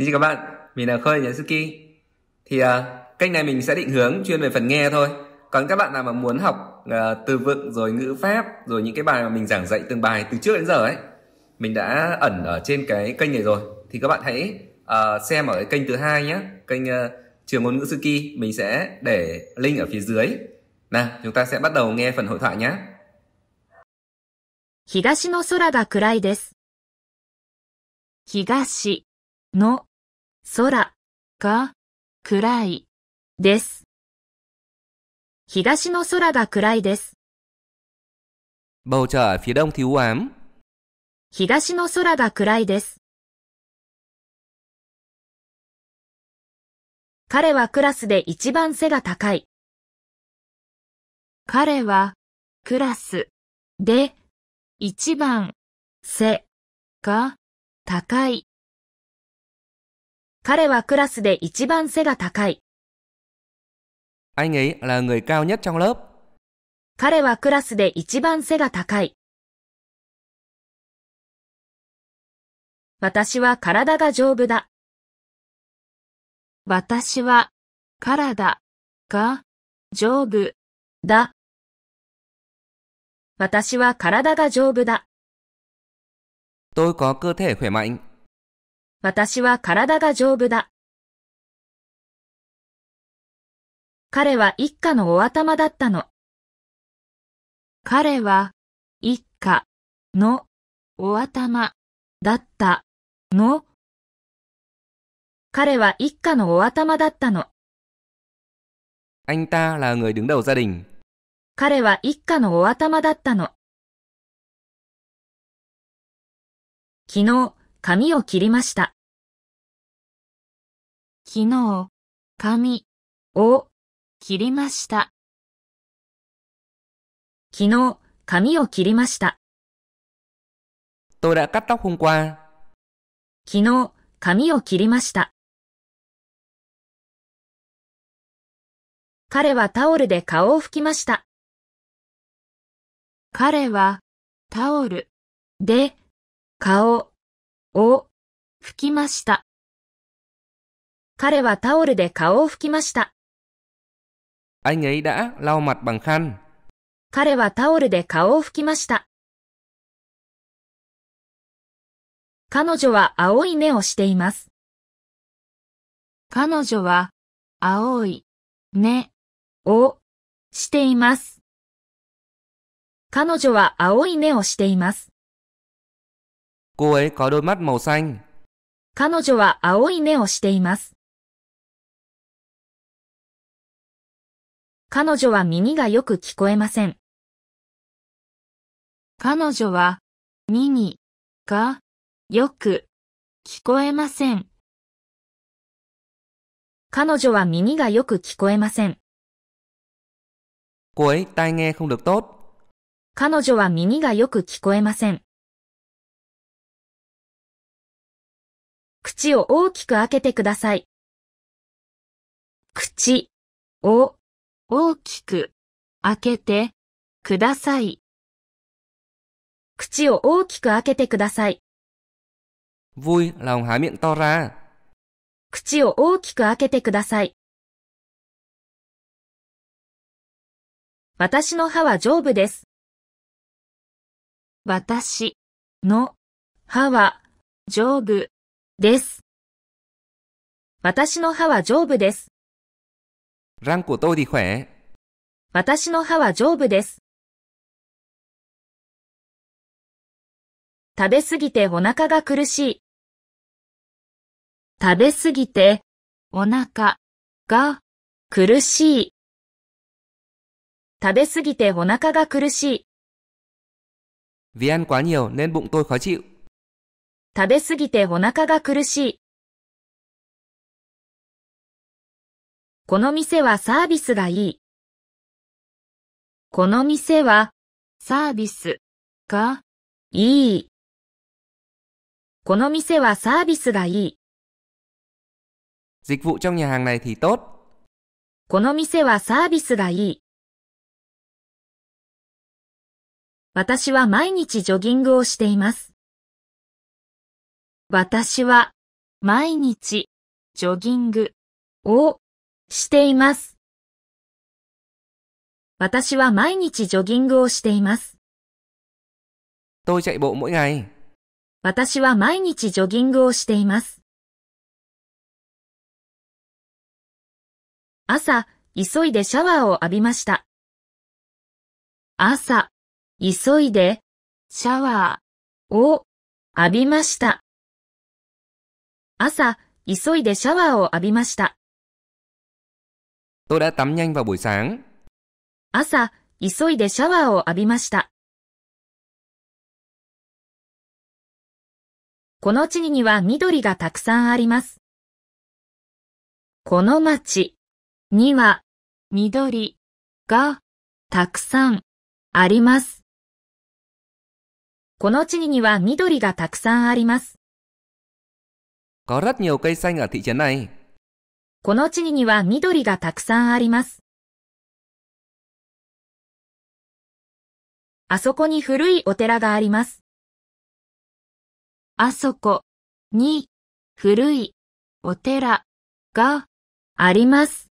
Xin chào các bạn, mình là Khơi Suki Thì uh, à, kênh này mình sẽ định hướng chuyên về phần nghe thôi. Còn các bạn nào mà muốn học uh, từ vựng rồi ngữ pháp rồi những cái bài mà mình giảng dạy từng bài từ trước đến giờ ấy, mình đã ẩn ở trên cái kênh này rồi. Thì các bạn hãy uh, xem ở cái kênh thứ hai nhé, kênh uh, trường ngôn ngữ Suki. Mình sẽ để link ở phía dưới. Nào, chúng ta sẽ bắt đầu nghe phần hội thoại nhé. 東の空が暗いです。東の空が暗いです。東の空が暗いです。Bầu trời phía đông thì u ám. 東の空が暗いです。彼はクラスで一番背が高い。彼はクラスで一番背が高い彼はクラスで一番背が高い。Anh ấy là người cao nhất trong lớp. 彼はクラスで一番背が高い。私は体が丈夫だ。私は体が丈夫だ。私は体が丈夫だ。Tôi có cơ thể khỏe mạnh. 私は体が丈夫だ。彼は一家のお頭だったの。彼は一家のお頭だったの。彼は一家のお頭だったの。Anh ta là người đứng đầu gia đình. 彼は一家のお頭だったの。昨日、髪を切りました。昨日、髪を切りました。昨日、髪を切りました。昨日、髪を切りました。彼はタオルで顔を拭きました。彼はタオルで顔を、拭きました。彼はタオルで顔を拭きました。Anh ấy đã lau mặt bằng khăn. 彼はタオルで顔を拭きました。彼女は青い目をしています。彼女は青い目をしています。彼女は青い目をしています。Cô ấy có đôi mắt màu xanh. 彼女は青い目をしています。彼女は耳がよく聞こえません。彼女は耳がよく聞こえません。彼女は耳がよく聞こえません。Cô ấ 彼女は耳がよく聞こえません。口を大きく開けてください。口を大きく開けてください。口を大きく開けてください。vui lòng há miệng to ra。口を大きく開けてください。私の歯は丈夫です。私の歯は丈夫です。私の歯は丈夫です。răng c ủ 私の歯は丈夫です。食べすぎてお腹が苦しい。食べすぎてお腹が苦しい。食べすぎてお腹が苦しい。Vì ăn quá nhiều nên bụng tôi khó chịu. 食べすぎてお腹が苦しい。この店はサービスがいい。この店はサービスがいい。この店はサービスがいい。Dịch vụ trong nhà hàng này thì tốt. この店はサービスがいい。私は毎日ジョギングをしています。私は毎日ジョギングをしています。私は毎日ジョギングをしています。Tôi chạy bộ mỗi ngày. 私は毎日ジョギングをしています。朝、急いでシャワーを浴びました。朝、急いでシャワーを浴びました。朝、急いでシャワーを浴びました。Tôi đã tắm nhanh vào buổi sáng. 朝、急いでシャワーを浴びました。この地には緑がたくさんあります。この町には緑がたくさんあります。この地には緑がたくさんあります。có rất nhiều cây xanh ở thị trấn này. この地には緑がたくさんあります。あそこに古いお寺があります。あそこに古いお寺があります。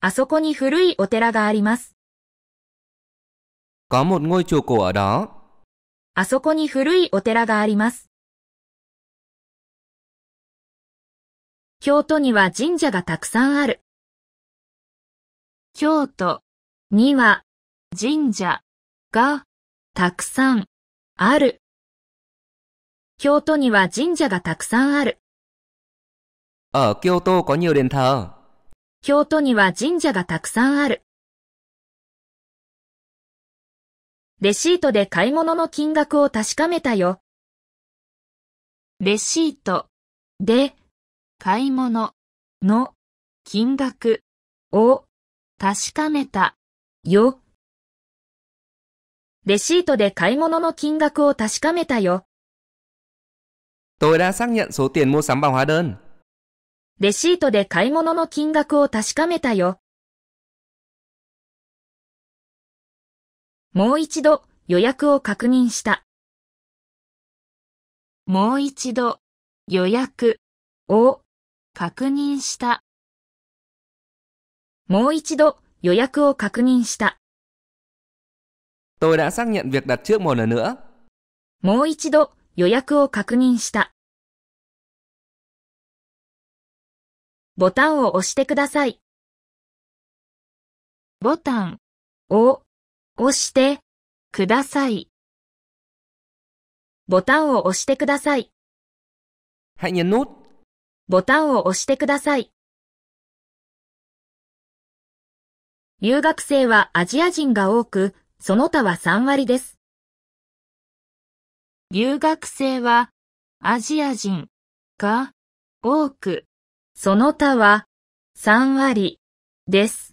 あそこに古いお寺があります。có một ngôi chùa cổ ở đó. あそこに古いお寺があります。京都には神社がたくさんある。京都には神社がたくさんある。京都には神社がたくさんある。ở Kyoto c 京都には神社がたくさんある。レシートで買い物の金額を確かめたよ。レシートで買い物の金額を確かめたよ。レシートで買い物の金額を確かめたよ。Tôi đã xác nhận số tiền mua sắm bằng hóa đơn. レシートで買い物の金額を確かめたよ。もう一度予約を確認した。もう一度予約を確認した。もう一度予約を確認した。もう一度予約を確認した。ボタンを押してください。ボタンを押してください。ボタンを押してください。ボタンを押してください。留学生はアジア人が多く、その他は3割です。留学生はアジア人が多く、その他は3割です。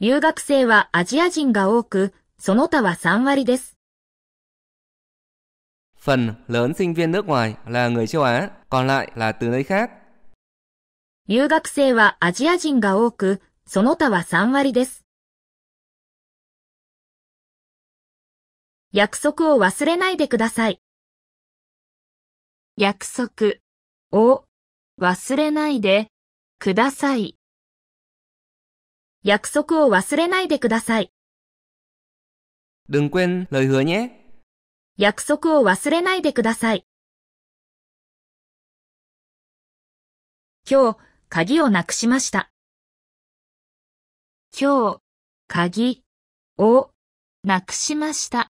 留学生はアジア人が多く、その他は3割です。Phần lớn sinh viên nước ngoài là người châu Á, còn lại là từ nơi khác. 留学生はアジア人が多く、その他は3割です。約束を忘れないでください。約束を忘れないでください。約束を忘れないでください。Đừng quên lời hứa nhé. 約束を忘れないでください。今日、鍵をなくしました。今日、鍵をなくしました。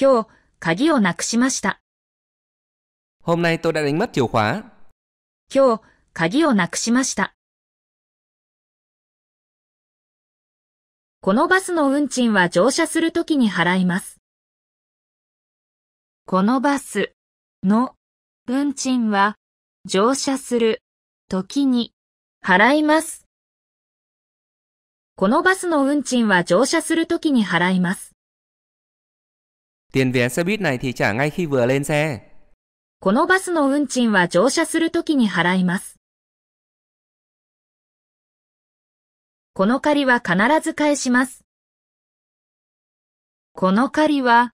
今日、鍵をなくしました。今日、鍵をなくしました。このバスの運賃は乗車するときに払います。このバスの運賃は乗車する時に払います。このバスの運賃は乗車するときに払います。このバスの運賃は乗車するときに払います。この借りは必ず返します。この借りは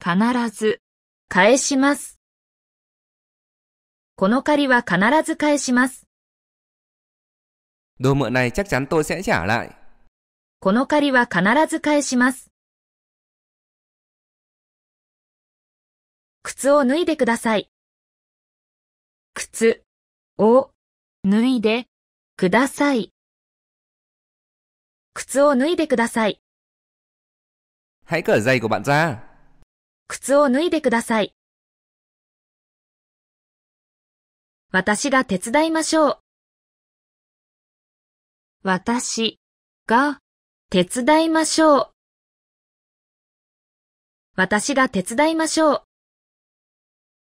必ず返します。この借りは必ず返します。どうもない、ちゃ à y c h この借りは必ず返します。靴を脱いでください。靴を脱いでください。靴を脱いでください。はい、これ最後、g i à 靴を脱いでください。私が手伝いましょう。私が手伝いましょう。私が手伝いましょう。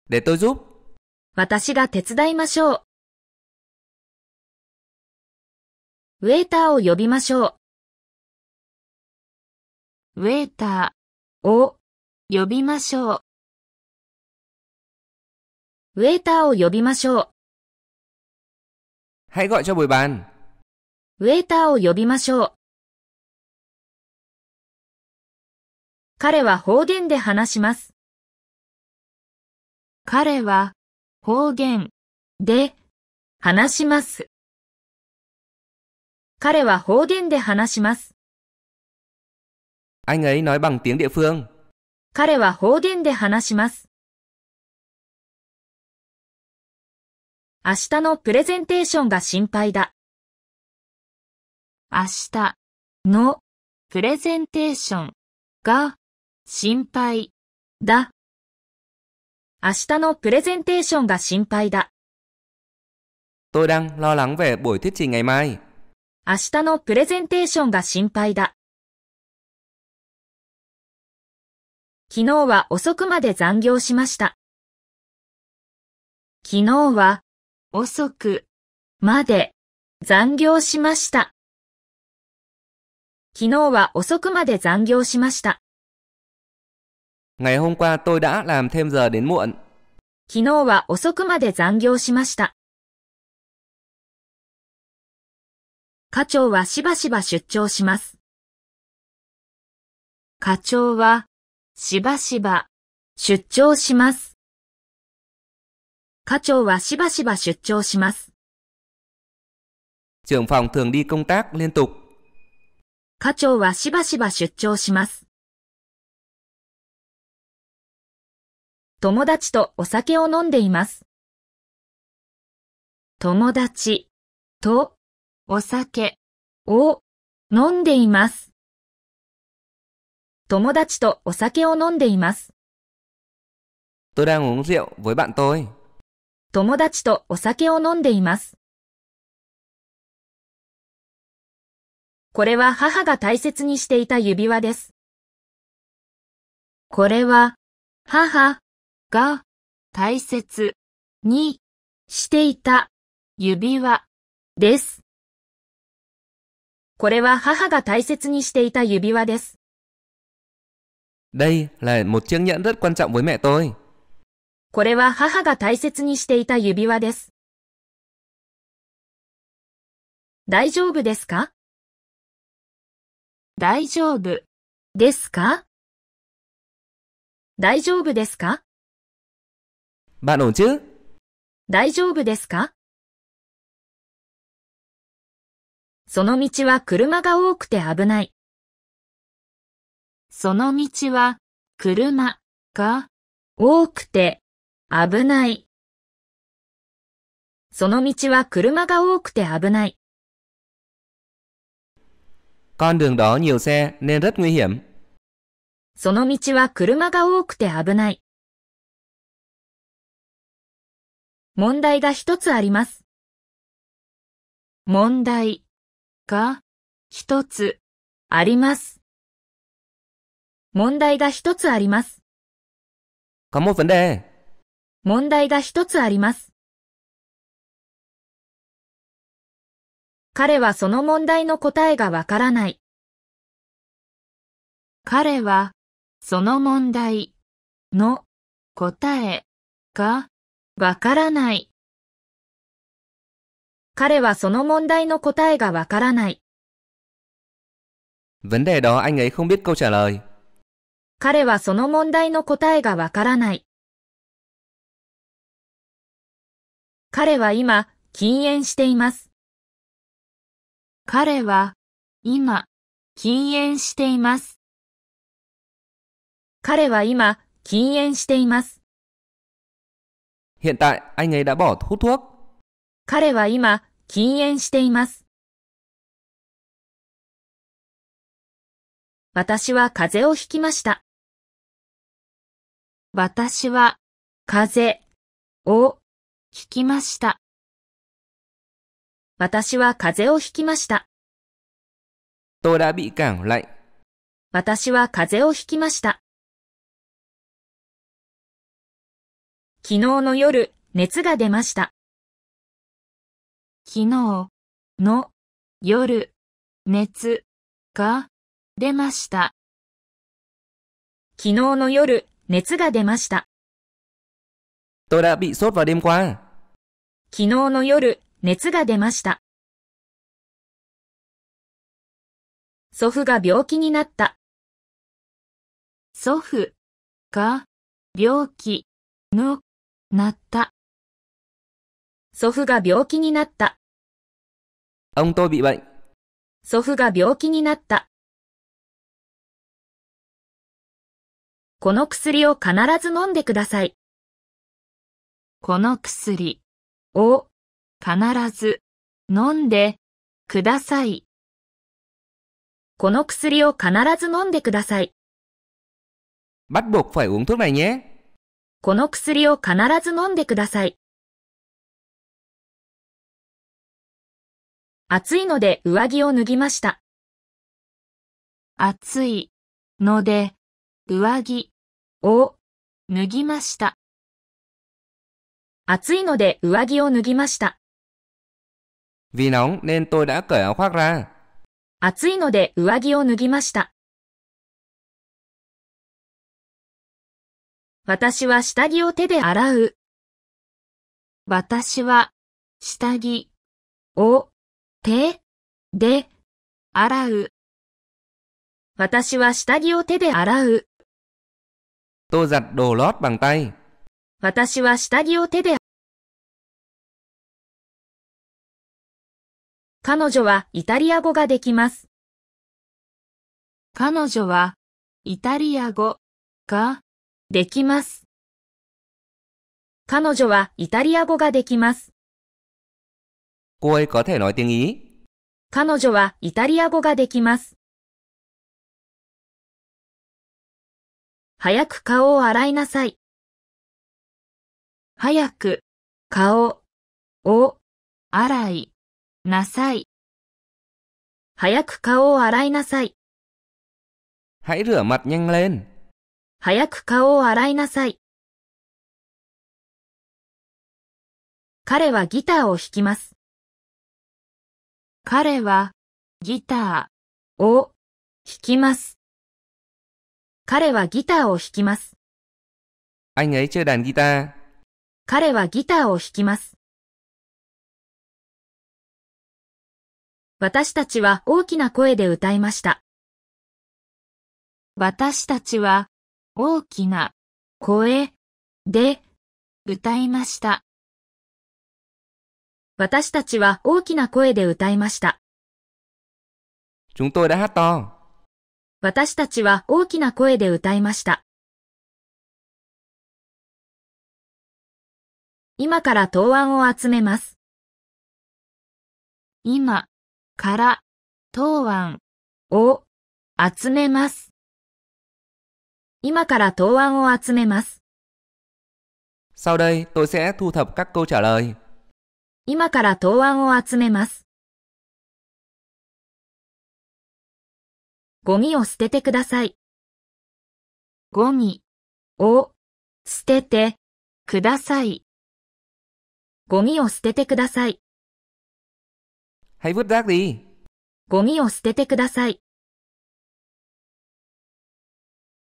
Để t 私が手伝いましょう。ウェーターを呼びましょう。ウェーターを呼びましょう。ウェイターを呼びましょう。はい、y gọi cho bồi bàn. ウェイターを呼びましょう。彼は方言で話します。彼は方言で話します。彼は方言で話します。Anh ấy nói bằng tiếng địa phương. 彼は方言で話します。明日のプレゼンテーションが心配だ。明日のプレゼンテーションが心配だ。明日のプレゼンテーションが心配だ。Tôi đang lo lắng về buổi thuyết trình ngày mai. 明日のプレゼンテーションが心配だ。昨日は遅くまで残業しました。昨日は遅くまで残業しました。昨日は遅くまで残業しました。Ngày hôm qua tôi đã làm thêm giờ đến muộn. 昨日は遅くまで残業しました。課長はしばしば出張します。課長はしばしば、出張します。課長はしばしば出張します。t r ư ở công tác liên tục. 課長はしばしば出張します。友達とお酒を飲んでいます。友達とお酒を飲んでいます。友達とお酒を飲んでいます。Tôi đang uống rượu với bạn tôi. 友達とお酒を飲んでいます。これは母が大切にしていた指輪です。これは母が大切にしていた指輪です。これは母が大切にしていた指輪です。Đây là một chiếc nhẫn rất quan trọng với mẹ tôi. これは母が大切にしていた指輪です。大丈夫ですか大丈夫ですか大丈夫ですか Bạn ổn chứ? 大丈夫ですかその道は車が多くて危ない。その道は、車、が、多くて、危ない。その道は車が多くて危ない。Con đường đó nhiều xe nên rất nguy hiểm. その道は車が多くて危ない。問題が一つあります。問題が一つあります。問題が一つあります。問題が一つあります。彼はその問題の答えがわからない。彼は、その問題の答えがわからない。彼はその問題の答えがわからない。không biết câu trả lời. 彼はその問題の答えがわからない。彼は今、禁煙しています。彼は、今、禁煙しています。彼は今、禁煙しています。anh ấy đã bỏ h thuốc. 彼は今、禁煙しています。私は風邪をひきました。私は、風をひきました。私は風邪をひきました。私は風邪をひきました。昨日の夜、熱が出ました。昨日の夜、熱が出ました。昨日の夜、熱が出ました。Tôi đã bị sốt vào đêm qua. 昨日の夜、熱が出ました。祖父が病気になった。祖父が病気のなった。祖父が病気になった。祖父が病気になった。この薬を必ず飲んでください。この薬を必ず飲んでください。この薬を必ず飲んでください。Bắt buộc phải uống thuốc này nhé. この薬を必ず飲んでください。暑いので上着を脱ぎました。暑いので上着を脱ぎました。暑いので上着を脱ぎました。Vì nóng nên tôi đã cởi áo khoác ra. 暑いので上着を脱ぎました。私は下着を手で洗う。私は下着を手で洗う。私は下着を手で洗う。私は下着を手で。彼女はイタリア語ができます。彼女はイタリア語ができます。彼女はイタリア語ができます。彼女はイタリア語ができます。早く顔を洗いなさい。早く、顔、を、洗い、なさい。早く顔を洗いなさい。Hãy rửa mặt nhanh lên. 早く顔を洗いなさい。彼はギターを弾きます。彼はギターを弾きます。彼はギターを弾きます。Anh ấy chơi đàn guitar. 彼はギターを弾きます。私たちは大きな声で歌いました。私たちは大きな声で歌いました。私たちは大きな声で歌いました。chúng tôi đã hát to. 私たちは大きな声で歌いました。今から答案を集めます。今から答案を集めます。今から答案を集めます。Sau đây, tôi sẽ thu thập các câu trả lời. 今から答案を集めます。ゴミを捨ててください。ゴミを捨ててください。ゴミを捨ててください。h y ゴミを捨ててください。